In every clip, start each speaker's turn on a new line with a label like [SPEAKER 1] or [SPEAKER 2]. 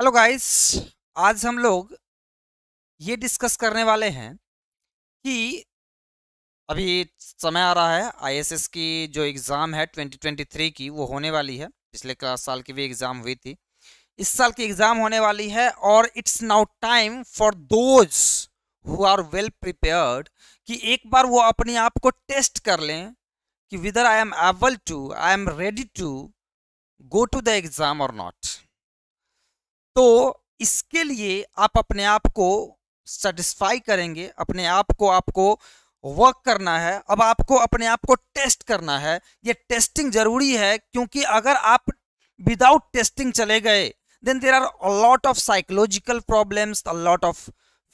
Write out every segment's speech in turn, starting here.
[SPEAKER 1] Hello guys आज हम लोग ये डिस्कस करने वाले हैं कि अभी समय आ रहा है
[SPEAKER 2] आईएसएस की जो एग्ज़ाम है 2023 की वो होने वाली है पिछले क्लास साल की भी एग्ज़ाम हुई थी इस साल की एग्ज़ाम होने वाली है और it's now time for those who are well prepared कि एक बार वो अपने आप को टेस्ट कर लें कि whether I am able to I am ready to go to the exam और नॉट तो इसके लिए आप अपने आप को सेटिस्फाई करेंगे अपने आप को आपको वर्क करना है अब आपको अपने आप को टेस्ट करना है ये टेस्टिंग जरूरी है क्योंकि अगर आप विदाउट टेस्टिंग चले गए then there are a lot of psychological problems a lot of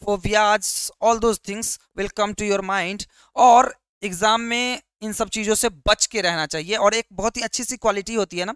[SPEAKER 2] phobias all those things will come to your mind और एग्ज़ाम में इन सब चीज़ों से बच के रहना चाहिए और एक बहुत ही अच्छी सी क्वालिटी होती है ना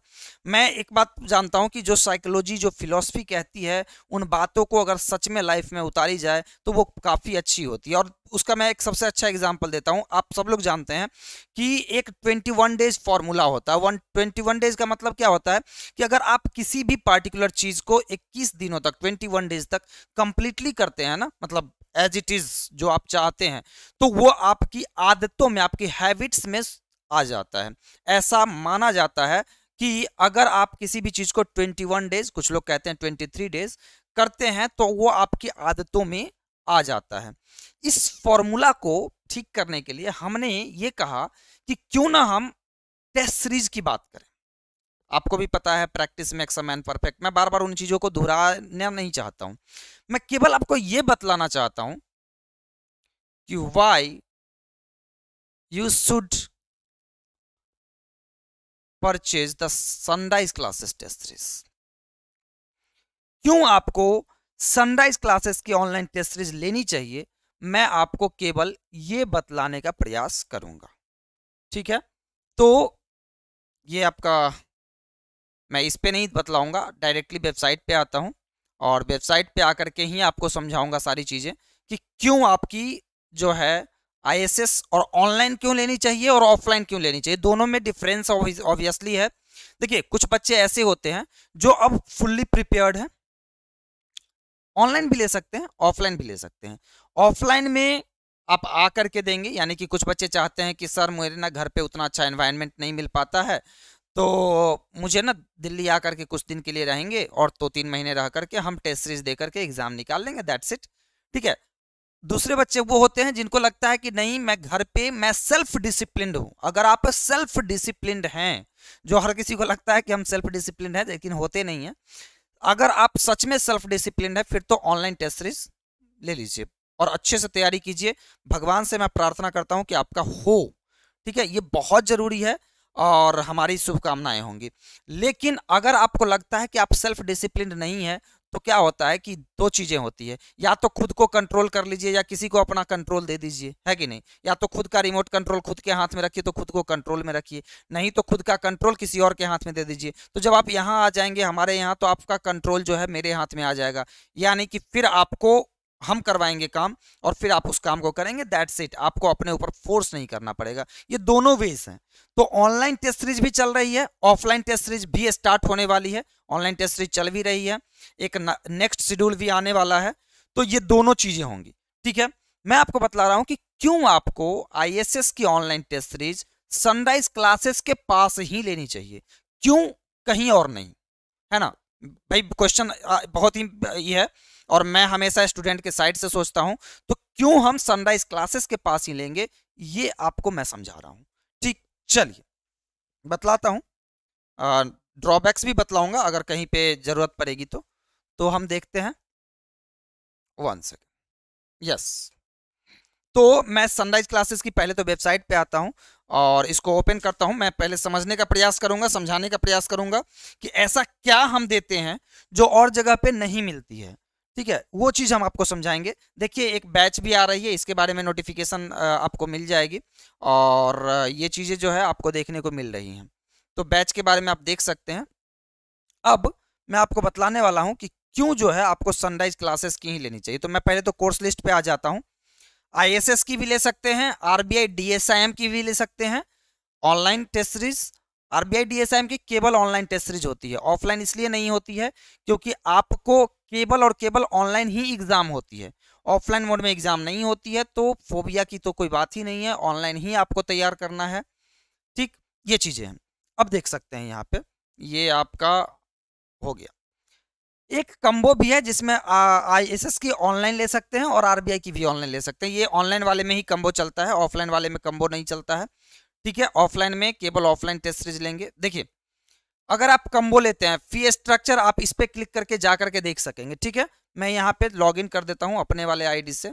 [SPEAKER 2] मैं एक बात जानता हूँ कि जो साइकोलॉजी जो फिलॉसफी कहती है उन बातों को अगर सच में लाइफ में उतारी जाए तो वो काफ़ी अच्छी होती है और उसका मैं एक सबसे अच्छा एग्जाम्पल देता हूँ आप सब लोग जानते हैं कि एक ट्वेंटी डेज फार्मूला होता है वन 21 डेज का मतलब क्या होता है कि अगर आप किसी भी पार्टिकुलर चीज़ को इक्कीस दिनों तक ट्वेंटी डेज तक कंप्लीटली करते हैं ना मतलब एज इट इज जो आप चाहते हैं तो वो आपकी आदतों में आपकी हैबिट्स में आ जाता है ऐसा माना जाता है कि अगर आप किसी भी चीज़ को 21 डेज कुछ लोग कहते हैं 23 डेज करते हैं तो वो आपकी आदतों में आ जाता है इस फॉर्मूला को ठीक करने के लिए हमने ये कहा कि क्यों ना हम टेस्ट सीरीज की बात करें आपको भी पता है practice makes a man perfect मैं बार बार उन चीज़ों को दोहराना नहीं चाहता हूं मैं केवल आपको यह बतलाना चाहता हूं
[SPEAKER 1] कि why you should purchase the Sunrise classes test series क्यों आपको सनराइज क्लासेस की ऑनलाइन टेस्ट सीरीज लेनी
[SPEAKER 2] चाहिए मैं आपको केवल ये बतलाने का प्रयास करूंगा ठीक है तो ये आपका मैं इस पर नहीं बतलाऊँगा डायरेक्टली वेबसाइट पर आता हूँ और वेबसाइट पे आकर के ही आपको समझाऊंगा सारी चीज़ें कि क्यों आपकी जो है आईएसएस और ऑनलाइन क्यों लेनी चाहिए और ऑफलाइन क्यों लेनी चाहिए दोनों में डिफरेंस ऑब्वियसली है देखिए कुछ बच्चे ऐसे होते हैं जो अब फुल्ली प्रिपेयर्ड है ऑनलाइन भी ले सकते हैं ऑफलाइन भी ले सकते हैं ऑफलाइन में आप आ करके देंगे यानी कि कुछ बच्चे चाहते हैं कि सर मेरे ना घर पे उतना अच्छा एनवायरनमेंट नहीं मिल पाता है तो मुझे ना दिल्ली आकर के कुछ दिन के लिए रहेंगे और दो तो तीन महीने रह करके हम टेस्ट सीरीज दे करके एग्जाम निकाल लेंगे दैट्स इट ठीक है दूसरे बच्चे वो होते हैं जिनको लगता है कि नहीं मैं घर पे मैं सेल्फ डिसिप्लिन हूँ अगर आप सेल्फ डिसिप्लिन हैं जो हर किसी को लगता है कि हम सेल्फ डिसिप्लिन है लेकिन होते नहीं हैं अगर आप सच में सेल्फ डिसिप्लिन है फिर तो ऑनलाइन टेस्ट सीरीज ले लीजिए और अच्छे से तैयारी कीजिए भगवान से मैं प्रार्थना करता हूँ कि आपका हो ठीक है ये बहुत ज़रूरी है और हमारी शुभकामनाएं होंगी लेकिन अगर आपको लगता है कि आप सेल्फ डिसिप्लिन नहीं है तो क्या होता है कि दो चीज़ें होती है या तो खुद को कंट्रोल कर लीजिए या किसी को अपना कंट्रोल दे दीजिए है कि नहीं या तो खुद का रिमोट कंट्रोल खुद के हाथ में रखिए तो खुद को कंट्रोल में रखिए नहीं तो खुद का कंट्रोल किसी और के हाथ में दे दीजिए तो जब आप यहाँ आ जाएंगे हमारे यहाँ तो आपका कंट्रोल जो है मेरे हाथ में आ जाएगा यानी कि फिर आपको हम करवाएंगे काम और फिर आप उस काम को करेंगे दैट सेट आपको अपने ऊपर फोर्स नहीं करना पड़ेगा ये दोनों वेज हैं तो ऑनलाइन टेस्ट सीरीज भी चल रही है ऑफलाइन टेस्ट सीरीज भी स्टार्ट होने वाली है ऑनलाइन टेस्ट सीरीज चल भी रही है एक नेक्स्ट शेड्यूल भी आने वाला है तो ये दोनों चीज़ें होंगी ठीक है मैं आपको बतला रहा हूं कि क्यों आपको आई की online test series Sunrise classes के पास ही लेनी चाहिए क्यों कहीं और नहीं है ना भाई क्वेश्चन बहुत ही ये है और मैं हमेशा स्टूडेंट के साइड से सोचता हूँ तो क्यों हम सनराइज क्लासेस के पास ही लेंगे ये आपको मैं समझा रहा हूँ ठीक चलिए बतलाता हूँ ड्रॉबैक्स भी बतलाऊंगा अगर कहीं पे जरूरत पड़ेगी तो तो हम देखते हैं वन सेकेंड यस तो मैं सनराइज क्लासेस की पहले तो वेबसाइट पे आता हूँ और इसको ओपन करता हूँ मैं पहले समझने का प्रयास करूंगा समझाने का प्रयास करूँगा कि ऐसा क्या हम देते हैं जो और जगह पे नहीं मिलती है ठीक है वो चीज़ हम आपको समझाएंगे देखिए एक बैच भी आ रही है इसके बारे में नोटिफिकेशन आपको मिल जाएगी और ये चीज़ें जो है आपको देखने को मिल रही हैं तो बैच के बारे में आप देख सकते हैं अब मैं आपको बतलाने वाला हूँ कि क्यों जो है आपको सनराइज क्लासेस की ही लेनी चाहिए तो मैं पहले तो कोर्स लिस्ट पे आ जाता हूँ आई की भी ले सकते हैं आरबीआई बी की भी ले सकते हैं online test series RBI DSIM की केवल ऑनलाइन टेस्ट सीरीज होती है ऑफलाइन इसलिए नहीं होती है क्योंकि आपको केवल और केवल ऑनलाइन ही एग्जाम होती है ऑफलाइन मोड में एग्जाम नहीं होती है तो फोबिया की तो कोई बात ही नहीं है ऑनलाइन ही आपको तैयार करना है ठीक ये चीजें हैं अब देख सकते हैं यहाँ पे ये आपका हो गया एक कम्बो भी है जिसमें एस की ऑनलाइन ले सकते हैं और आरबीआई की भी ऑनलाइन ले सकते हैं ये ऑनलाइन वाले में ही कम्बो चलता है ऑफलाइन वाले में कम्बो नहीं चलता है ठीक है ऑफलाइन में केवल ऑफलाइन टेस्ट सीरीज लेंगे देखिए अगर आप कम्बो लेते हैं फी स्ट्रक्चर आप इस पर क्लिक करके जा करके देख सकेंगे ठीक है मैं यहाँ पे लॉगिन कर देता हूँ अपने वाले आईडी से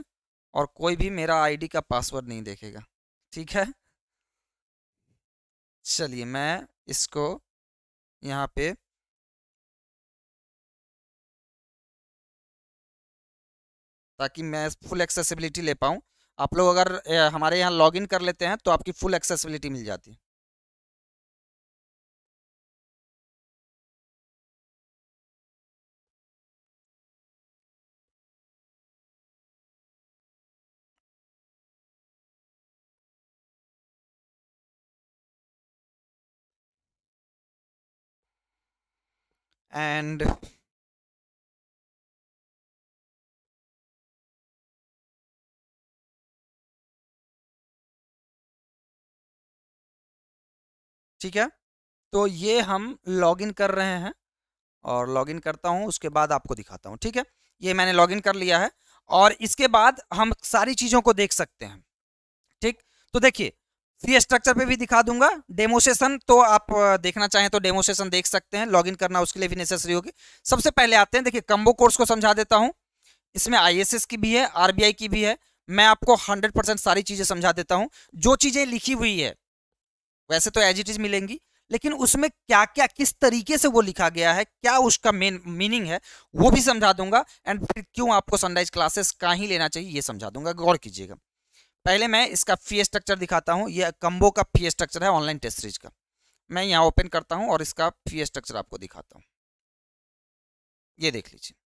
[SPEAKER 1] और कोई भी मेरा आईडी का पासवर्ड नहीं देखेगा ठीक है चलिए मैं इसको यहाँ पे ताकि मैं फुल एक्सेसिबिलिटी ले पाऊँ आप लोग अगर हमारे यहाँ लॉग कर लेते हैं तो आपकी फुल एक्सेसिबिलिटी मिल जाती है and ठीक है तो ये हम लॉगिन कर रहे हैं और
[SPEAKER 2] लॉगिन करता हूँ उसके बाद आपको दिखाता हूँ ठीक है ये मैंने लॉगिन कर लिया है और इसके बाद हम सारी चीज़ों को देख सकते हैं ठीक तो देखिए फी स्ट्रक्चर पे भी दिखा दूंगा डेमोसेशन तो आप देखना चाहें तो डेमोसेशन देख सकते हैं लॉगिन करना उसके लिए भी नेसेसरी होगी सबसे पहले आते हैं देखिए कम्बो कोर्स को समझा देता हूँ इसमें आई की भी है आरबीआई की भी है मैं आपको हंड्रेड परसेंट सारी चीज़ें समझा देता हूँ जो चीज़ें लिखी हुई है वैसे तो एज इट इज मिलेंगी लेकिन उसमें क्या क्या किस तरीके से वो लिखा गया है क्या उसका मेन मीनिंग है वो भी समझा दूंगा एंड फिर क्यों आपको सनराइज क्लासेस का ही लेना चाहिए ये समझा दूंगा गौर कीजिएगा पहले मैं इसका फी स्ट्रक्चर दिखाता हूँ यह कम्बो का फी स्ट्रक्चर है ऑनलाइन टेस्ट सीरीज का मैं यहाँ ओपन करता हूँ और इसका फी स्ट्रक्चर आपको दिखाता हूँ ये देख लीजिए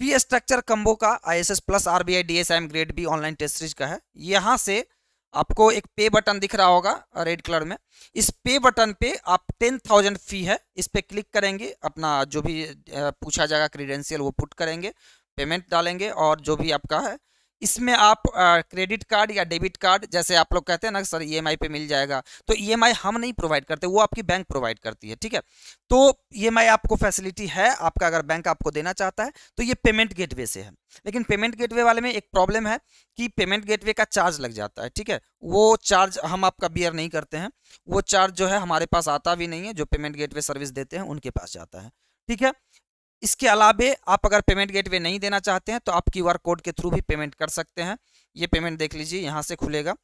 [SPEAKER 2] फी स्ट्रक्चर कम्बो का I S S plus R B I D S M grade B online test series का है यहाँ से आपको एक पे बटन दिख रहा होगा रेड कलर में इस पे बटन पे आप टेन थाउजेंड फी है इस पर क्लिक करेंगे अपना जो भी पूछा जाएगा क्रीडेंशियल वो पुट करेंगे पेमेंट डालेंगे और जो भी आपका है इसमें आप क्रेडिट कार्ड या डेबिट कार्ड जैसे आप लोग कहते हैं ना सर ई e पे मिल जाएगा तो ई e हम नहीं प्रोवाइड करते वो आपकी बैंक प्रोवाइड करती है ठीक है तो ई e आपको फैसिलिटी है आपका अगर बैंक आपको देना चाहता है तो ये पेमेंट गेटवे से है लेकिन पेमेंट गेटवे वाले में एक प्रॉब्लम है कि पेमेंट गेटवे का चार्ज लग जाता है ठीक है वो चार्ज हम आपका बियर नहीं करते हैं वो चार्ज जो है हमारे पास आता भी नहीं है जो पेमेंट गेटवे सर्विस देते हैं उनके पास जाता है ठीक है इसके अलावे आप अगर पेमेंट गेटवे नहीं देना चाहते हैं तो आप क्यू कोड के थ्रू भी पेमेंट कर सकते हैं ये पेमेंट देख लीजिए यहाँ से खुलेगा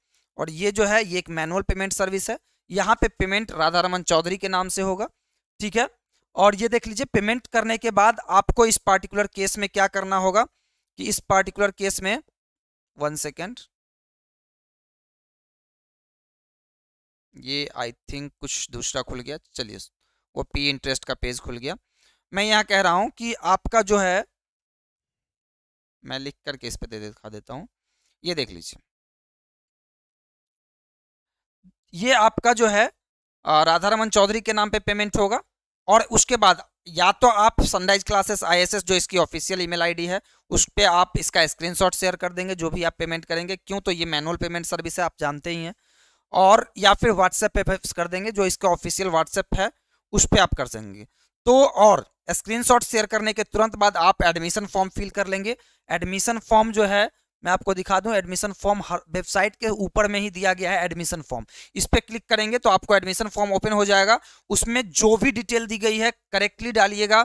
[SPEAKER 2] और ये जो है ये एक मैनुअल पेमेंट सर्विस है यहाँ पे पेमेंट राधा रमन चौधरी के नाम से होगा ठीक है और ये देख लीजिए पेमेंट
[SPEAKER 1] करने के बाद आपको इस पार्टिकुलर केस में क्या करना होगा कि इस पार्टिकुलर केस में वन सेकेंड ये आई थिंक कुछ दूसरा खुल गया चलिए वो पी इंटरेस्ट का पेज खुल गया मैं यहाँ कह रहा हूँ कि आपका जो है मैं लिख करके इस पर दे दिखा देता हूँ ये देख लीजिए ये आपका जो है राधारमन चौधरी के नाम पे पेमेंट होगा और उसके बाद या तो
[SPEAKER 2] आप सनराइज क्लासेस आईएसएस जो इसकी ऑफिशियल ईमेल आईडी है उस पर आप इसका स्क्रीनशॉट शेयर कर देंगे जो भी आप पेमेंट करेंगे क्यों तो ये मैनुअल पेमेंट सर्विस है आप जानते ही हैं और या फिर व्हाट्सएप पे कर देंगे जो इसका ऑफिशियल व्हाट्सएप है उस पर आप कर देंगे तो और स्क्रीनशॉट शेयर करने के तुरंत बाद आप एडमिशन फॉर्म फिल कर लेंगे एडमिशन फॉर्म जो है मैं आपको दिखा दूं एडमिशन फॉर्म हर वेबसाइट के ऊपर में ही दिया गया है एडमिशन फॉर्म इस पर क्लिक करेंगे तो आपको एडमिशन फॉर्म ओपन हो जाएगा उसमें जो भी डिटेल दी गई है करेक्टली डालिएगा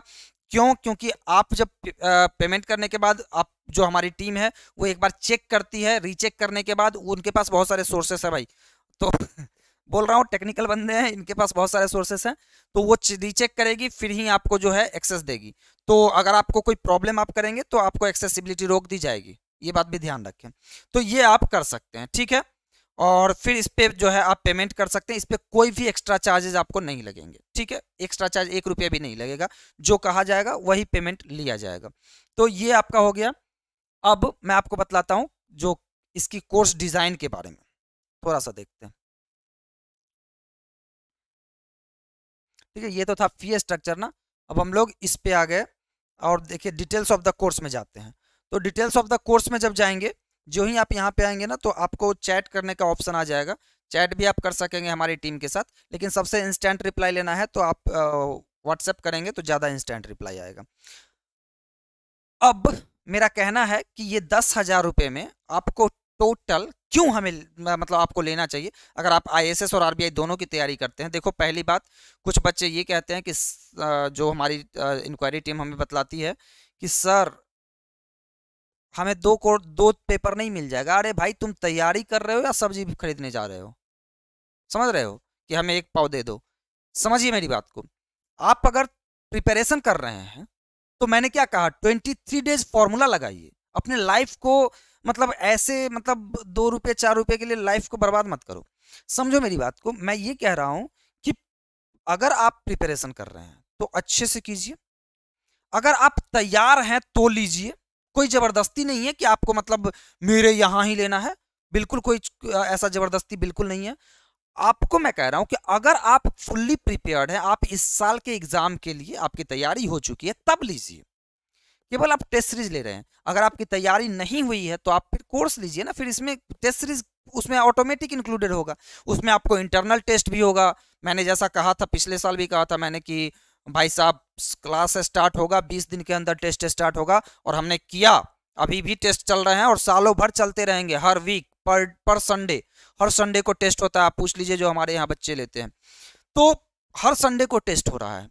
[SPEAKER 2] क्यों क्योंकि आप जब पेमेंट करने के बाद आप जो हमारी टीम है वो एक बार चेक करती है रीचेक करने के बाद उनके पास बहुत सारे सोर्सेस है भाई तो बोल रहा हूँ टेक्निकल बंदे हैं इनके पास बहुत सारे सोर्सेस हैं तो वो रीचेक करेगी फिर ही आपको जो है एक्सेस देगी तो अगर आपको कोई प्रॉब्लम आप करेंगे तो आपको एक्सेसिबिलिटी रोक दी जाएगी ये बात भी ध्यान रखें तो ये आप कर सकते हैं ठीक है और फिर इस पर जो है आप पेमेंट कर सकते हैं इस पर कोई भी एक्स्ट्रा चार्जेज आपको नहीं लगेंगे ठीक है एक्स्ट्रा चार्ज एक रुपया भी नहीं लगेगा जो कहा जाएगा वही पेमेंट लिया जाएगा तो ये आपका हो गया अब मैं आपको बतलाता हूँ
[SPEAKER 1] जो इसकी कोर्स डिज़ाइन के बारे में थोड़ा सा देखते हैं ठीक है ये तो था फी स्ट्रक्चर ना अब हम लोग इस
[SPEAKER 2] पे आ गए और देखिए डिटेल्स ऑफ द कोर्स में जाते हैं तो डिटेल्स ऑफ द कोर्स में जब जाएंगे जो ही आप यहाँ पे आएंगे ना तो आपको चैट करने का ऑप्शन आ जाएगा चैट भी आप कर सकेंगे हमारी टीम के साथ लेकिन सबसे इंस्टेंट रिप्लाई लेना है तो आप व्हाट्सएप करेंगे तो ज़्यादा इंस्टेंट रिप्लाई आएगा अब मेरा कहना है कि ये दस हज़ार रुपये में आपको टोटल क्यों हमें मतलब आपको लेना चाहिए अगर आप एस और आरबीआई दोनों की तैयारी करते हैं देखो पहली बात कुछ बच्चे ये कहते हैं कि जो हमारी इंक्वायरी टीम हमें बतलाती है कि सर हमें दो कोर्ट दो पेपर नहीं मिल जाएगा अरे भाई तुम तैयारी कर रहे हो या सब्जी खरीदने जा रहे हो समझ रहे हो कि हमें एक पाव दे दो समझिए मेरी बात को आप अगर प्रिपरेशन कर रहे हैं तो मैंने क्या कहा ट्वेंटी थ्री डेज फॉर्मूला लगाइए अपने लाइफ को मतलब ऐसे मतलब दो रुपये चार रुपये के लिए लाइफ को बर्बाद मत करो समझो मेरी बात को मैं ये कह रहा हूँ कि अगर आप प्रिपरेशन कर रहे हैं तो अच्छे से कीजिए अगर आप तैयार हैं तो लीजिए कोई ज़बरदस्ती नहीं है कि आपको मतलब मेरे यहाँ ही लेना है बिल्कुल कोई ऐसा ज़बरदस्ती बिल्कुल नहीं है आपको मैं कह रहा हूं कि अगर आप फुल्ली प्रिपेयर्ड हैं आप इस साल के एग्जाम के लिए आपकी तैयारी हो चुकी है तब लीजिए केवल आप टेस्ट सीरीज ले रहे हैं अगर आपकी तैयारी नहीं हुई है तो आप फिर कोर्स लीजिए ना फिर इसमें टेस्ट सीरीज उसमें ऑटोमेटिक इंक्लूडेड होगा उसमें आपको इंटरनल टेस्ट भी होगा मैंने जैसा कहा था पिछले साल भी कहा था मैंने कि भाई साहब क्लास स्टार्ट होगा बीस दिन के अंदर टेस्ट स्टार्ट होगा और हमने किया अभी भी टेस्ट चल रहे हैं और सालों भर चलते रहेंगे हर वीक पर पर संडे हर संडे को टेस्ट होता है आप पूछ लीजिए जो हमारे यहाँ बच्चे लेते हैं तो हर संडे को टेस्ट हो रहा है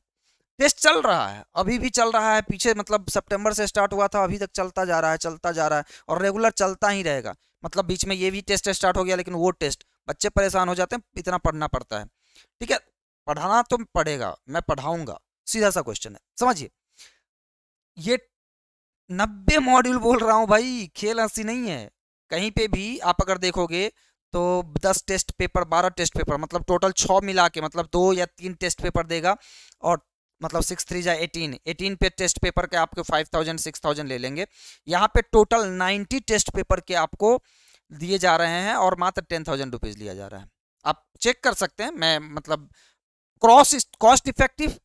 [SPEAKER 2] टेस्ट चल रहा है अभी भी चल रहा है पीछे मतलब सितंबर से स्टार्ट हुआ था अभी तक चलता जा रहा है चलता जा रहा है और रेगुलर चलता ही रहेगा मतलब बीच में ये भी टेस्ट स्टार्ट हो गया लेकिन वो टेस्ट बच्चे परेशान हो जाते हैं इतना पढ़ना पड़ता है ठीक है पढ़ाना तो पढ़ेगा मैं पढ़ाऊंगा सीधा सा क्वेश्चन है समझिए ये नब्बे मॉड्यूल बोल रहा हूँ भाई खेल हंसी नहीं है कहीं पे भी आप अगर देखोगे तो दस टेस्ट पेपर बारह टेस्ट पेपर मतलब टोटल छः मिला के मतलब दो या तीन टेस्ट पेपर देगा और मतलब सिक्स थ्री जाए एटीन एटीन पे टेस्ट पेपर के आपके फाइव थाउजेंड सिक्स थाउजेंड ले लेंगे यहाँ पे टोटल नाइन्टी टेस्ट पेपर के आपको दिए जा रहे हैं और मात्र टेन थाउजेंड रुपीज़ लिया जा रहा है आप चेक कर सकते हैं मैं मतलब क्रॉस कॉस्ट इफेक्टिव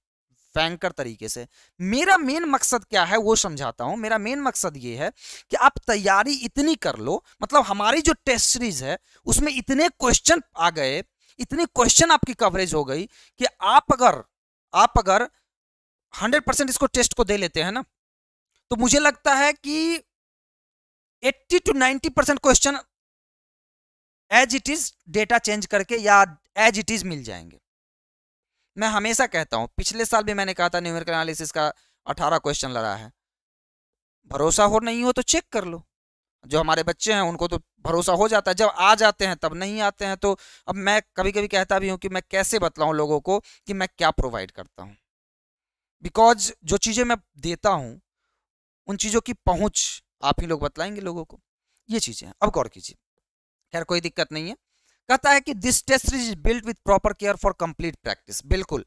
[SPEAKER 2] फैंकर तरीके से मेरा मेन मकसद क्या है वो समझाता हूँ मेरा मेन मकसद ये है कि आप तैयारी इतनी कर लो मतलब हमारी जो टेस्ट सीरीज है उसमें इतने क्वेश्चन आ गए इतने क्वेश्चन आपकी कवरेज हो गई कि आप अगर आप अगर हंड्रेड परसेंट इसको टेस्ट
[SPEAKER 1] को दे लेते हैं ना तो मुझे लगता है कि eighty two ninety percent question as it is data change करके या एज इट इज
[SPEAKER 2] मिल जाएंगे मैं हमेशा कहता हूँ पिछले साल भी मैंने कहा था न्यूमेरिकल एनालिसिस का अठारह क्वेश्चन लड़ा है भरोसा हो नहीं हो तो चेक कर लो जो हमारे बच्चे हैं उनको तो भरोसा हो जाता है जब आ जाते हैं तब नहीं आते हैं तो अब मैं कभी कभी कहता भी हूँ कि मैं कैसे बतलाऊँ लोगों को कि मैं क्या प्रोवाइड करता हूँ बिकॉज जो चीज़ें मैं देता हूँ उन चीज़ों की पहुंच आप ही लोग बतलाएंगे लोगों को ये चीज़ें हैं अब गौर कीजिए खैर कोई दिक्कत नहीं है कहता है कि this test is built with proper care for complete practice बिल्कुल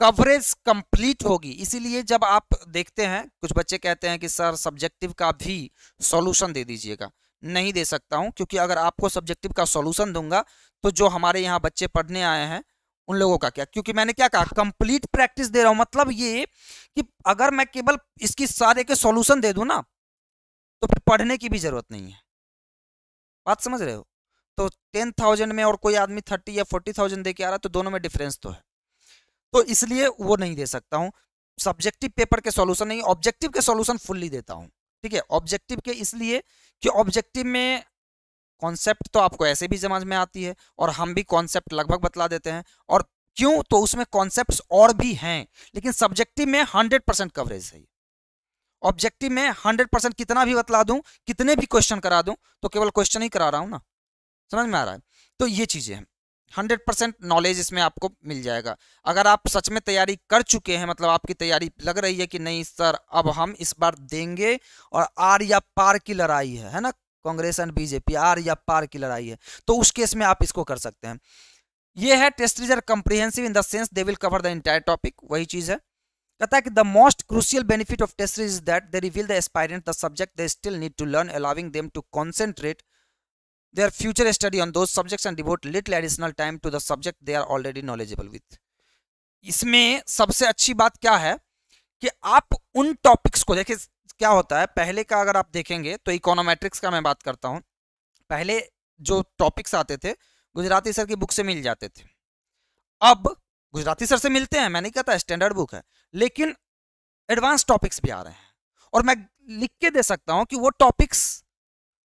[SPEAKER 2] कवरेज कंप्लीट होगी इसीलिए जब आप देखते हैं कुछ बच्चे कहते हैं कि सर सब्जेक्टिव का भी सॉल्यूशन दे दीजिएगा नहीं दे सकता हूं क्योंकि अगर आपको सब्जेक्टिव का सॉल्यूशन दूंगा तो जो हमारे यहाँ बच्चे पढ़ने आए हैं उन लोगों का क्या क्योंकि मैंने क्या कहा कंप्लीट प्रैक्टिस दे रहा हूं मतलब ये कि अगर मैं केवल इसकी सारे के सॉल्यूशन दे दू ना तो फिर पढ़ने की भी जरूरत नहीं है बात समझ रहे हो तो टेन थाउजेंड में और कोई आदमी थर्टी या फोर्टी थाउजेंड दे के आ रहा है तो दोनों में डिफरेंस तो है तो इसलिए वो नहीं दे सकता हूँ सब्जेक्टिव पेपर के सॉल्यूशन नहीं ऑब्जेक्टिव के सॉल्यूशन फुल्ली देता हूँ ठीक है ऑब्जेक्टिव के इसलिए कि ऑब्जेक्टिव में कॉन्सेप्ट तो आपको ऐसे भी समझ में आती है और हम भी कॉन्सेप्ट लगभग बतला देते हैं और क्यों तो उसमें कॉन्सेप्ट और भी हैं लेकिन सब्जेक्टिव में हंड्रेड परसेंट कवरेज है ऑब्जेक्टिव में हंड्रेड परसेंट कितना भी बतला दूं कितने भी क्वेश्चन करा दूं तो केवल क्वेश्चन ही करा रहा हूं ना समझ में आ रहा है तो ये चीज़ें हैं हंड्रेड परसेंट नॉलेज इसमें आपको मिल जाएगा अगर आप सच में तैयारी कर चुके हैं मतलब आपकी तैयारी लग रही है कि नहीं सर अब हम इस बार देंगे और आर या पार की लड़ाई है है ना कांग्रेस एंड बीजेपी आर या पार की लड़ाई है तो उस केस में आप इसको कर सकते हैं ये है test result comprehensive in the sense they will cover the entire topic वही चीज है कहता है कि the most crucial benefit of test is that they reveal the aspirant the subject they still need to learn allowing them to concentrate their future study on those subjects and devote little additional time to the subject they are already knowledgeable with इसमें सबसे अच्छी बात क्या है कि आप उन topics को देखिए क्या होता है पहले का अगर आप देखेंगे तो इकोनोमेट्रिक्स का मैं बात करता हूँ पहले जो टॉपिक्स आते थे गुजराती सर की बुक से मिल जाते थे अब गुजराती सर से मिलते हैं मैं नहीं कहता स्टैंडर्ड बुक है लेकिन एडवांस टॉपिक्स भी आ रहे हैं और मैं लिख के दे सकता हूँ कि वो टॉपिक्स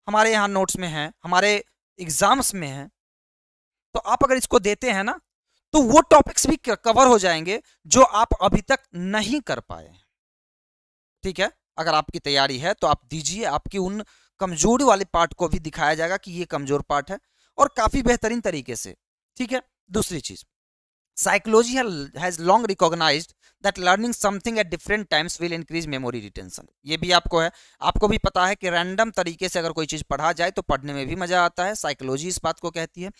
[SPEAKER 2] हमारे यहाँ नोट्स में हैं हमारे एग्जाम्स में हैं तो आप अगर इसको देते हैं ना तो वो टॉपिक्स भी कवर हो जाएंगे जो आप अभी तक नहीं कर पाए ठीक है अगर आपकी तैयारी है तो आप दीजिए आपकी उन कमजोरी वाले पार्ट को भी दिखाया जाएगा कि ये कमजोर पार्ट है और काफ़ी बेहतरीन तरीके से ठीक है दूसरी चीज़ Psychology has long recognized that learning something at different times will increase memory retention. ये भी आपको है आपको भी पता है कि रैंडम तरीके से अगर कोई चीज़ पढ़ा जाए तो पढ़ने में भी मज़ा आता है साइकोलॉजी इस बात को कहती है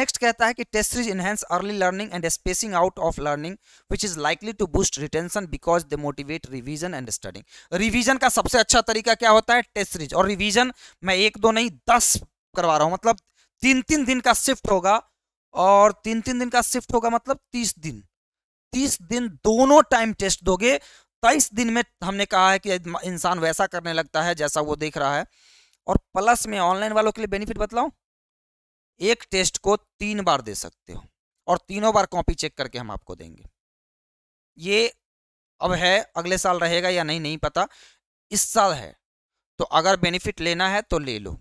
[SPEAKER 2] नेक्स्ट कहता है कि test series enhance early learning and spacing out of learning which is likely to boost retention because they motivate revision and studying revision का सबसे अच्छा तरीका क्या होता है टेस्ट सीरीज और रिविजन मैं एक दो नहीं दस करवा रहा हूँ मतलब तीन तीन दिन का शिफ्ट होगा और तीन तीन दिन का शिफ्ट होगा मतलब तीस दिन तीस दिन दोनों टाइम टेस्ट दोगे तेईस दिन में हमने कहा है कि इंसान वैसा करने लगता है जैसा वो देख रहा है और प्लस में ऑनलाइन वालों के लिए बेनिफिट बतलाऊ एक टेस्ट को तीन बार दे सकते हो और तीनों बार कॉपी चेक करके हम आपको देंगे ये अब है अगले साल रहेगा या नहीं नहीं पता इस साल है तो अगर बेनिफिट लेना है तो ले लो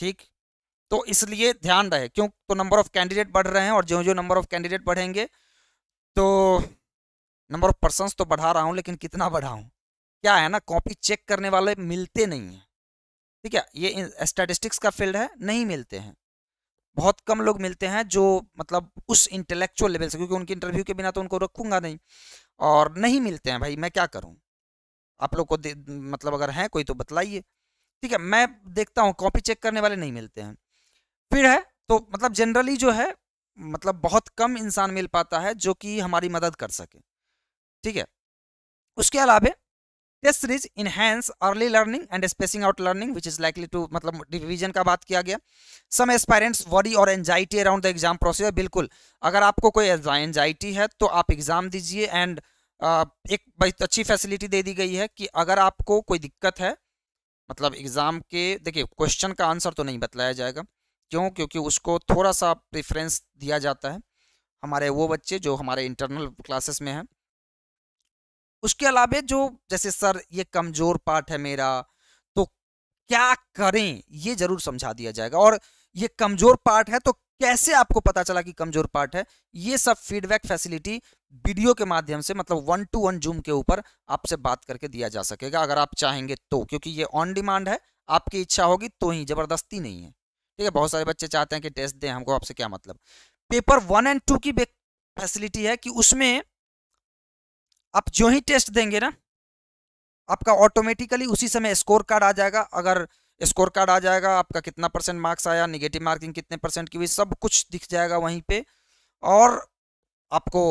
[SPEAKER 2] ठीक तो इसलिए ध्यान रहे क्यों तो नंबर ऑफ कैंडिडेट बढ़ रहे हैं और जो जो नंबर ऑफ कैंडिडेट बढ़ेंगे तो नंबर ऑफ पर्सन तो बढ़ा रहा हूँ लेकिन कितना बढ़ाऊँ क्या है ना कॉपी चेक करने वाले मिलते नहीं हैं ठीक है ये स्टैटिस्टिक्स का फील्ड है नहीं मिलते हैं बहुत कम लोग मिलते हैं जो मतलब उस इंटेलेक्चुअल लेवल से क्योंकि उनके इंटरव्यू के बिना तो उनको रखूंगा नहीं और नहीं मिलते हैं भाई मैं क्या करूं आप लोग को मतलब अगर हैं कोई तो बतलाइए ठीक है मैं देखता हूँ कॉपी चेक करने वाले नहीं मिलते हैं फिर है तो मतलब जनरली जो है मतलब बहुत कम इंसान मिल पाता है जो कि हमारी मदद कर सके ठीक है उसके अलावा test series enhance early learning and spacing out learning which is likely to मतलब डिवीजन का बात किया गया सम एस्पायरेंट्स वरी और anxiety around the exam process बिल्कुल अगर आपको कोई एनजाइटी है तो आप एग्जाम दीजिए एंड एक बहुत अच्छी फैसिलिटी दे दी गई है कि अगर आपको कोई दिक्कत है मतलब एग्ज़ाम के देखिए क्वेश्चन का आंसर तो नहीं बतलाया जाएगा क्यों क्योंकि उसको थोड़ा सा प्रेफरेंस दिया जाता है हमारे वो बच्चे जो हमारे इंटरनल क्लासेस में हैं उसके अलावा जो जैसे सर ये कमज़ोर पार्ट है मेरा तो क्या करें ये ज़रूर समझा दिया जाएगा और ये कमज़ोर पार्ट है तो कैसे आपको पता चला कि कमज़ोर पार्ट है ये सब फीडबैक फैसिलिटी वीडियो के माध्यम से मतलब वन टू वन जूम के ऊपर आपसे बात करके दिया जा सकेगा अगर आप चाहेंगे तो क्योंकि ये ऑन डिमांड है आपकी इच्छा होगी तो ही ज़बरदस्ती नहीं है ठीक है बहुत सारे बच्चे चाहते हैं कि टेस्ट दें हमको आपसे क्या मतलब पेपर वन एंड टू की फैसिलिटी है कि उसमें आप जो ही टेस्ट देंगे ना आपका ऑटोमेटिकली उसी समय स्कोर कार्ड आ जाएगा अगर स्कोर कार्ड आ जाएगा आपका कितना परसेंट मार्क्स आया निगेटिव मार्किंग कितने परसेंट की हुई सब कुछ दिख जाएगा वहीं पे और आपको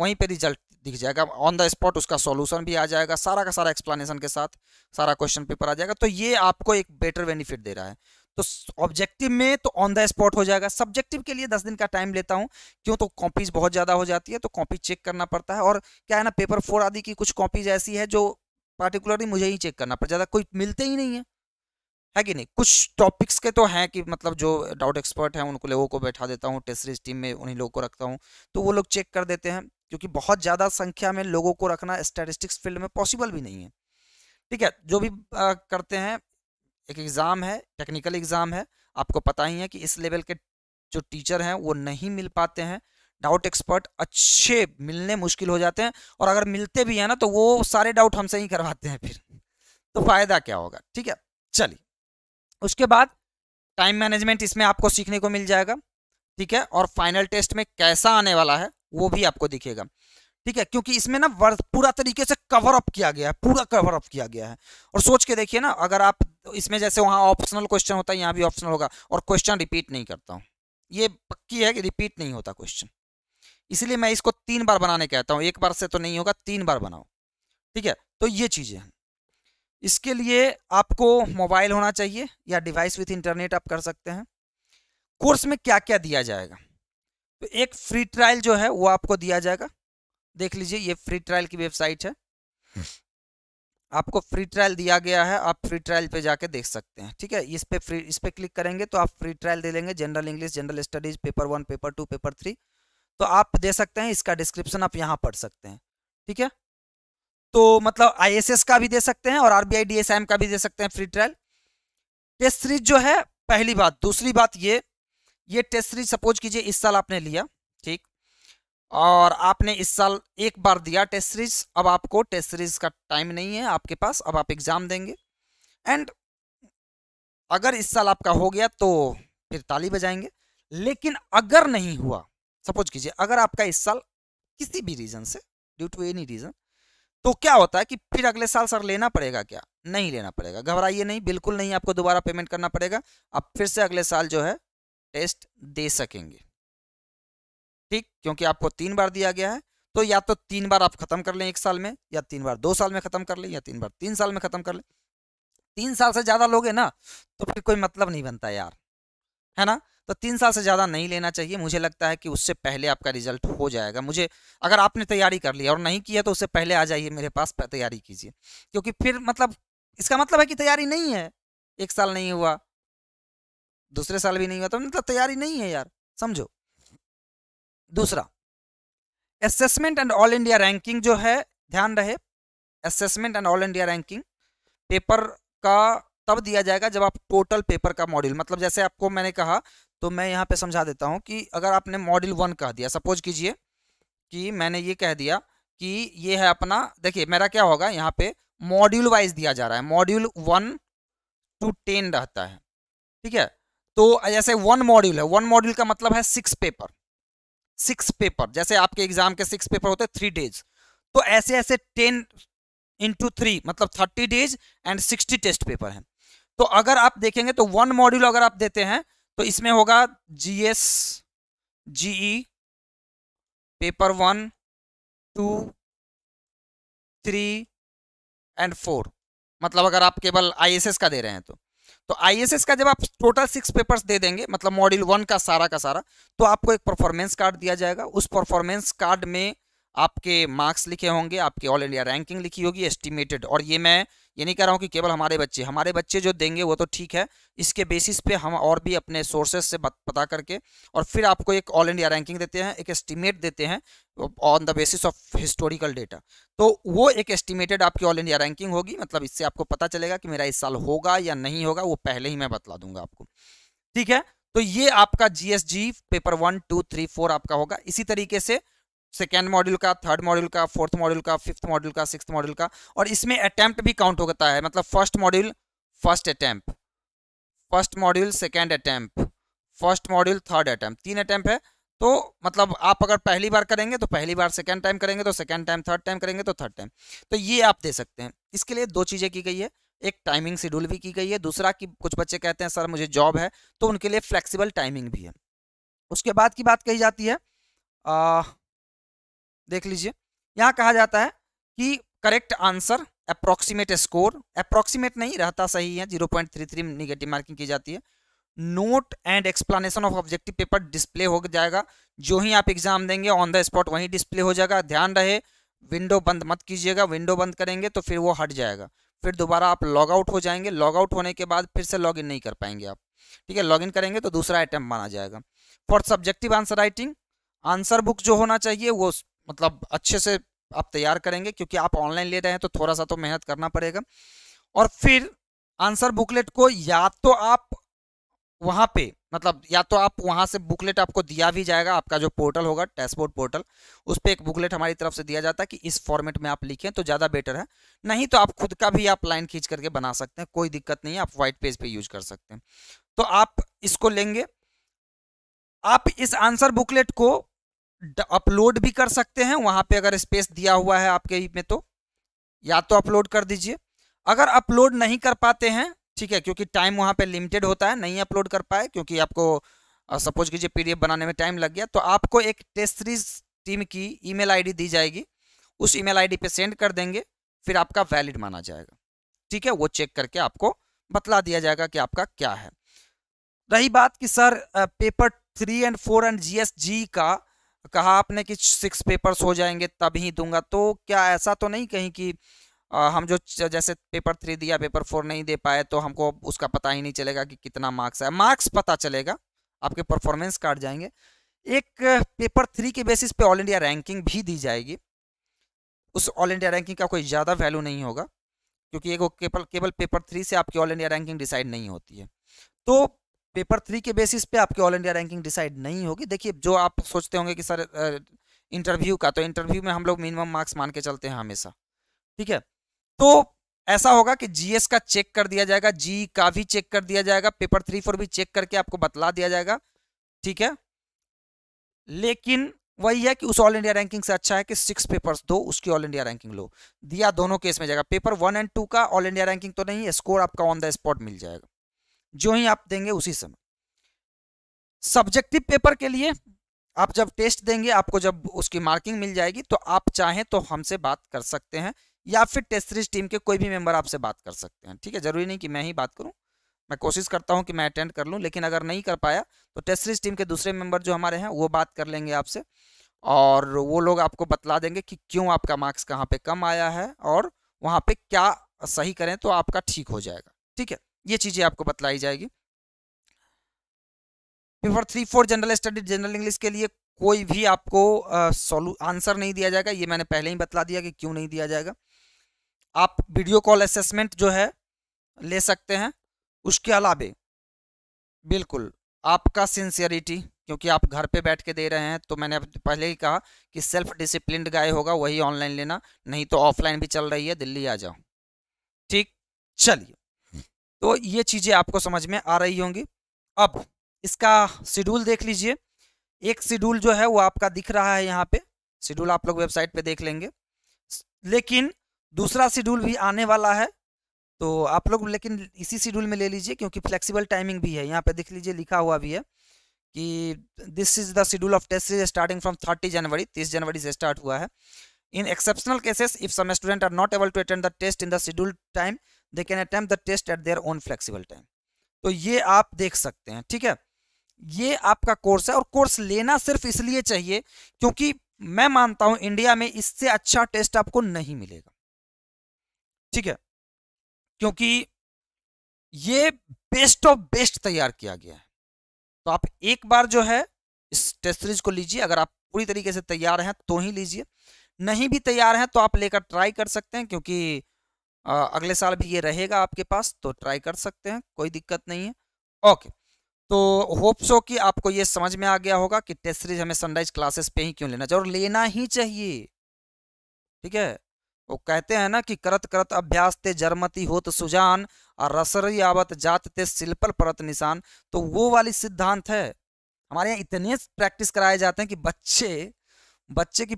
[SPEAKER 2] वहीं पे रिजल्ट दिख जाएगा ऑन द स्पॉट उसका सॉल्यूशन भी आ जाएगा सारा का सारा एक्सप्लेनेशन के साथ सारा क्वेश्चन पेपर आ जाएगा तो ये आपको एक बेटर बेनिफिट दे रहा है तो ऑब्जेक्टिव में तो ऑन द स्पॉट हो जाएगा सब्जेक्टिव के लिए दस दिन का टाइम लेता हूँ क्यों तो कॉपीज बहुत ज़्यादा हो जाती है तो कॉपी चेक करना पड़ता है और क्या है ना पेपर फोर आदि की कुछ कॉपीज ऐसी है जो पार्टिकुलरली मुझे ही चेक करना पड़ ज्यादा कोई मिलते ही नहीं है है कि नहीं कुछ टॉपिक्स के तो हैं कि मतलब जो डाउट एक्सपर्ट हैं उनको लोगों को बैठा देता हूँ टेस्ट सीरीज टीम में उन्हीं लोगों को रखता हूँ तो वो लोग चेक कर देते हैं क्योंकि बहुत ज़्यादा संख्या में लोगों को रखना स्टैटिस्टिक्स फील्ड में पॉसिबल भी नहीं है ठीक है जो भी आ, करते हैं एक एग्ज़ाम है टेक्निकल एग्ज़ाम है आपको पता ही है कि इस लेवल के जो टीचर हैं वो नहीं मिल पाते हैं डाउट एक्सपर्ट अच्छे मिलने मुश्किल हो जाते हैं और अगर मिलते भी हैं ना तो वो सारे डाउट हमसे ही करवाते हैं फिर तो फ़ायदा क्या होगा ठीक है चलिए उसके बाद टाइम मैनेजमेंट इसमें आपको सीखने को मिल जाएगा ठीक है और फाइनल टेस्ट में कैसा आने वाला है वो भी आपको दिखेगा ठीक है क्योंकि इसमें ना पूरा तरीके से कवर अप किया गया है पूरा कवर अप किया गया है और सोच के देखिए ना अगर आप तो इसमें जैसे वहाँ ऑप्शनल क्वेश्चन होता है यहाँ भी ऑप्शनल होगा और क्वेश्चन रिपीट नहीं करता हूँ ये पक्की है कि रिपीट नहीं होता क्वेश्चन इसलिए मैं इसको तीन बार बनाने कहता हूँ एक बार से तो नहीं होगा तीन बार बनाओ ठीक है तो ये चीज़ें हैं इसके लिए आपको मोबाइल होना चाहिए या डिवाइस विथ इंटरनेट आप कर सकते हैं कोर्स में क्या क्या दिया जाएगा तो एक फ्री ट्रायल जो है वो आपको दिया जाएगा देख लीजिए ये फ्री ट्रायल की वेबसाइट है हम्म। आपको फ्री ट्रायल दिया गया है आप फ्री ट्रायल पे जाके देख सकते हैं ठीक है इस पे फ्री इस पे क्लिक करेंगे तो आप फ्री ट्रायल दे लेंगे general English general studies paper one paper two paper three तो आप दे सकते हैं इसका डिस्क्रिप्शन आप यहाँ पढ़ सकते हैं ठीक है तो मतलब आई का भी दे सकते हैं और आर बी का भी दे सकते हैं फ्री ट्रायल टेस्ट सीरीज जो है पहली बात दूसरी बात ये ये टेस्ट सीरीज सपोज कीजिए इस साल आपने लिया ठीक और आपने इस साल एक बार दिया टेस्ट सीरीज अब आपको टेस्ट सीरीज का टाइम नहीं है आपके पास अब आप एग्ज़ाम देंगे एंड अगर इस साल आपका हो गया तो फिर ताली बजाएंगे लेकिन अगर नहीं हुआ सपोज कीजिए अगर आपका इस साल किसी भी रीज़न से ड्यू टू एनी रीज़न तो क्या होता है कि फिर अगले साल सर लेना पड़ेगा क्या नहीं लेना पड़ेगा घबराइए नहीं बिल्कुल नहीं आपको दोबारा पेमेंट करना पड़ेगा आप फिर से अगले साल जो है टेस्ट दे सकेंगे ठीक क्योंकि आपको तीन बार दिया गया है तो या तो तीन बार आप खत्म कर लें एक साल में या तीन बार दो साल में खत्म कर लें या तीन बार तीन साल में खत्म कर लें तीन साल से ज्यादा लोगे ना तो फिर कोई मतलब नहीं बनता यार है ना तो तीन साल से ज़्यादा नहीं लेना चाहिए मुझे लगता है कि उससे पहले आपका रिजल्ट हो जाएगा मुझे अगर आपने तैयारी कर ली और नहीं किया तो उससे पहले आ जाइए मेरे पास तैयारी कीजिए क्योंकि फिर मतलब इसका मतलब है कि तैयारी नहीं है एक साल नहीं हुआ दूसरे साल भी नहीं हुआ तो मतलब तैयारी नहीं है यार समझो दूसरा assessment and all India ranking जो है ध्यान रहे assessment and all India ranking paper का तब दिया जाएगा जब आप टोटल पेपर का मॉड्यूल मतलब जैसे आपको मैंने कहा तो मैं यहाँ पे समझा देता हूँ कि अगर आपने मॉड्यूल वन कह दिया सपोज कीजिए कि मैंने ये कह दिया कि ये है अपना देखिए मेरा क्या होगा यहाँ पे मॉड्यूल वाइज दिया जा रहा है मॉड्यूल वन टू टेन रहता है ठीक है तो जैसे वन मॉड्यूल है वन मॉड्यूल का मतलब है सिक्स पेपर सिक्स पेपर जैसे आपके एग्जाम के सिक्स पेपर होते हैं थ्री डेज तो ऐसे ऐसे टेन इंटू थ्री मतलब thirty days and sixty test paper हैं तो अगर आप देखेंगे तो वन मॉड्यूल अगर आप
[SPEAKER 1] देते हैं तो इसमें होगा G G GE paper one two three and four मतलब अगर आप केवल आईएसएस का दे रहे हैं तो तो आईएसएस का जब आप टोटल सिक्स
[SPEAKER 2] पेपर्स दे देंगे मतलब मॉड्यूल वन का सारा का सारा तो आपको एक परफॉर्मेंस कार्ड दिया जाएगा उस परफॉर्मेंस कार्ड में आपके मार्क्स लिखे होंगे आपके ऑल इंडिया रैंकिंग लिखी होगी एस्टिमेटेड और ये मैं ये नहीं कह रहा हूँ कि केवल हमारे बच्चे हमारे बच्चे जो देंगे वो तो ठीक है इसके बेसिस पे हम और भी अपने सोर्सेज से पता करके और फिर आपको एक ऑल इंडिया रैंकिंग देते हैं एक एस्टिमेट देते हैं on the basis of historical data तो वो एक एस्टिमेटेड आपकी ऑल इंडिया रैंकिंग होगी मतलब इससे आपको पता चलेगा कि मेरा इस साल होगा या नहीं होगा वो पहले ही मैं बतला दूंगा आपको ठीक है तो ये आपका GSG paper one two three four आपका होगा इसी तरीके से सेकेंड मॉड्यूल का थर्ड मॉड्यूल का फोर्थ मॉड्यूल का फिफ्थ मॉड्यूल का सिक्स मॉड्यूल का और इसमें अटैम्प्ट भी काउंट होता है मतलब first module first attempt first module second attempt first module third attempt तीन अटैम्प है तो मतलब आप अगर पहली बार करेंगे तो पहली बार सेकेंड टाइम करेंगे तो सेकेंड टाइम थर्ड टाइम करेंगे तो थर्ड टाइम तो ये आप दे सकते हैं इसके लिए दो चीज़ें की गई है एक टाइमिंग शेड्यूल भी की गई है दूसरा कि कुछ बच्चे कहते हैं सर मुझे जॉब है तो उनके लिए फ्लेक्सिबल टाइमिंग भी है उसके बाद की बात कही जाती है आ, देख लीजिए यहाँ कहा जाता है कि correct answer approximate score approximate नहीं रहता सही है zero point three three negative marking की जाती है note and explanation of objective paper display हो जाएगा जो ही आप एग्जाम देंगे ऑन द स्पॉट वहीं डिस्प्ले हो जाएगा ध्यान रहे विंडो बंद मत कीजिएगा विंडो बंद करेंगे तो फिर वो हट जाएगा फिर दोबारा आप लॉग आउट हो जाएंगे लॉग आउट होने के बाद फिर से लॉग इन नहीं कर पाएंगे आप ठीक है लॉग इन करेंगे तो दूसरा अटैम्प्ट माना जाएगा for subjective answer writing answer book जो होना चाहिए वो मतलब अच्छे से आप तैयार करेंगे क्योंकि आप ऑनलाइन ले रहे हैं तो थोड़ा सा तो मेहनत करना पड़ेगा और फिर आंसर बुकलेट को या तो आप वहां पे मतलब या तो आप वहां से बुकलेट आपको दिया भी जाएगा आपका जो पोर्टल होगा डैशबोर्ड पोर्टल उस पर एक बुकलेट हमारी तरफ से दिया जाता है कि इस फॉर्मेट में आप लिखें तो ज़्यादा बेटर है नहीं तो आप खुद का भी आप लाइन खींच करके बना सकते हैं कोई दिक्कत नहीं है आप व्हाइट पेज पे यूज कर सकते हैं तो आप इसको लेंगे आप इस आंसर बुकलेट को अपलोड भी कर सकते हैं वहां पे अगर स्पेस दिया हुआ है आपके में तो या तो अपलोड कर दीजिए अगर अपलोड नहीं कर पाते हैं ठीक है क्योंकि टाइम वहां पे लिमिटेड होता है नहीं अपलोड कर पाए क्योंकि आपको सपोज कीजिए पीडीएफ बनाने में टाइम लग गया तो आपको एक टेस्ट सीरीज टीम की ईमेल आईडी दी जाएगी उस ईमेल आईडी पे सेंड कर देंगे फिर आपका वैलिड माना जाएगा ठीक है वो चेक करके आपको बतला दिया जाएगा कि आपका क्या है रही बात कि sir paper three and four and जी का कहा आपने कि सिक्स पेपर्स हो जाएंगे तभी दूंगा तो क्या ऐसा तो नहीं कहीं कि आ, हम जो जैसे पेपर थ्री दिया पेपर फोर नहीं दे पाए तो हमको उसका पता ही नहीं चलेगा कि कितना मार्क्स है मार्क्स पता चलेगा आपके परफॉर्मेंस कार्ड जाएंगे एक पेपर थ्री के बेसिस पे ऑल इंडिया रैंकिंग भी दी जाएगी उस ऑल इंडिया रैंकिंग का कोई ज़्यादा वैल्यू नहीं होगा क्योंकि एक केवल केवल पेपर थ्री से आपकी ऑल इंडिया रैंकिंग डिसाइड नहीं होती है तो पेपर थ्री के बेसिस पे आपकी ऑल इंडिया रैंकिंग डिसाइड नहीं होगी देखिए जो आप सोचते होंगे कि सर इंटरव्यू का तो इंटरव्यू में हम लोग मिनिमम मार्क्स मान के चलते हैं हमेशा ठीक है तो ऐसा होगा कि जीएस का चेक कर दिया जाएगा जी का भी चेक कर दिया जाएगा पेपर थ्री फोर भी चेक करके आपको बतला दिया जाएगा ठीक है लेकिन वही है कि उस ऑल इंडिया रैंकिंग से अच्छा है कि सिक्स पेपर्स दो उसकी ऑल इंडिया रैंकिंग लो दिया दोनों केस में जाएगा पेपर वन एंड टू का ऑल इंडिया रैंकिंग तो नहीं है स्कोर आपका ऑन द स्पॉट मिल जाएगा जो ही आप देंगे उसी समय सब्जेक्टिव पेपर के लिए आप जब टेस्ट देंगे आपको जब उसकी मार्किंग मिल जाएगी तो आप चाहें तो हमसे बात कर सकते हैं या फिर टेस्ट सीरीज टीम के कोई भी मेंबर आपसे बात कर सकते हैं ठीक है जरूरी नहीं कि मैं ही बात करूँ मैं कोशिश करता हूँ कि मैं अटेंड कर लूँ लेकिन अगर नहीं कर पाया तो टेस्ट सीरीज टीम के दूसरे मेंबर जो हमारे हैं वो बात कर लेंगे आपसे और वो लोग आपको बतला देंगे कि क्यों आपका मार्क्स कहाँ पर कम आया है और वहाँ पर क्या सही करें तो आपका ठीक हो जाएगा ठीक है ये चीज़ें आपको बतलाई जाएगी paper three four general study general English के लिए कोई भी आपको सॉल्यू आंसर नहीं दिया जाएगा ये मैंने पहले ही बतला दिया कि क्यों नहीं दिया जाएगा आप वीडियो कॉल असेसमेंट जो है ले सकते हैं उसके अलावे बिल्कुल आपका सिंसियरिटी क्योंकि आप घर पे बैठ के दे रहे हैं तो मैंने पहले ही कहा कि सेल्फ डिसिप्लिन गाय होगा वही ऑनलाइन लेना नहीं तो ऑफलाइन भी चल रही है दिल्ली आ जाओ ठीक चलिए तो ये चीज़ें आपको समझ में आ रही होंगी अब इसका शेड्यूल देख लीजिए एक शेड्यूल जो है वो आपका दिख रहा है यहाँ पे शेड्यूल आप लोग वेबसाइट पे देख लेंगे लेकिन दूसरा शेड्यूल भी आने वाला है तो आप लोग लेकिन इसी शेड्यूल में ले लीजिए क्योंकि फ्लेक्सिबल टाइमिंग भी है यहाँ पे देख लीजिए लिखा हुआ भी है कि this is the schedule of test series starting from thirty January तीस जनवरी से स्टार्ट हुआ है in exceptional cases if some student are not able to attend the test in the schedule time they can attempt the test at their own flexible time तो ये आप देख सकते हैं ठीक है ये आपका कोर्स है और कोर्स लेना सिर्फ इसलिए चाहिए क्योंकि मैं मानता हूं इंडिया में इससे अच्छा टेस्ट आपको नहीं मिलेगा ठीक है क्योंकि ये बेस्ट ऑफ बेस्ट तैयार किया गया है तो आप एक बार जो है इस टेस्ट सीरीज को लीजिए अगर आप पूरी तरीके से तैयार हैं तो ही लीजिए नहीं भी तैयार हैं तो आप लेकर ट्राई कर सकते हैं क्योंकि आ, अगले साल भी ये रहेगा आपके पास तो ट्राई कर सकते हैं कोई दिक्कत नहीं है ओके तो होप्स हो कि आपको ये समझ में आ गया होगा कि टेस्ट सीरीज हमें सनराइज क्लासेस पे ही क्यों लेना चाहिए और लेना ही चाहिए ठीक है वो कहते हैं ना कि करत करत अभ्यास ते जरमती होत सुजान और रसरी आवत जात ते सिल्पल परत निशान तो वो वाली सिद्धांत है हमारे यहाँ इतने प्रैक्टिस कराए जाते हैं कि बच्चे बच्चे की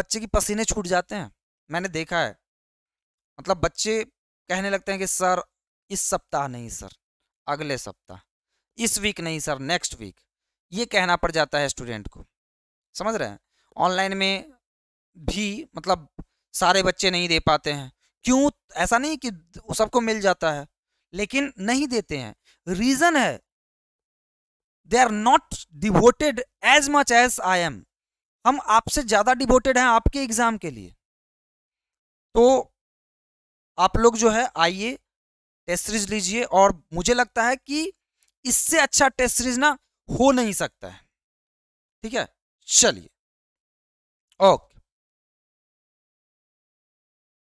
[SPEAKER 2] बच्चे की पसीने छूट जाते हैं मैंने देखा है मतलब बच्चे कहने लगते हैं कि सर इस सप्ताह नहीं सर अगले सप्ताह इस वीक नहीं सर नेक्स्ट वीक ये कहना पड़ जाता है स्टूडेंट को समझ रहे हैं ऑनलाइन में भी मतलब सारे बच्चे नहीं दे पाते हैं क्यों ऐसा नहीं कि सबको मिल जाता है लेकिन नहीं देते हैं रीजन है they are not devoted as much as I am हम आपसे ज़्यादा डिवोटेड हैं आपके एग्ज़ाम के लिए तो आप लोग जो है आइए टेस्ट सीरीज लीजिए और मुझे लगता है कि इससे अच्छा
[SPEAKER 1] टेस्ट सीरीज ना हो नहीं सकता है ठीक है चलिए ओके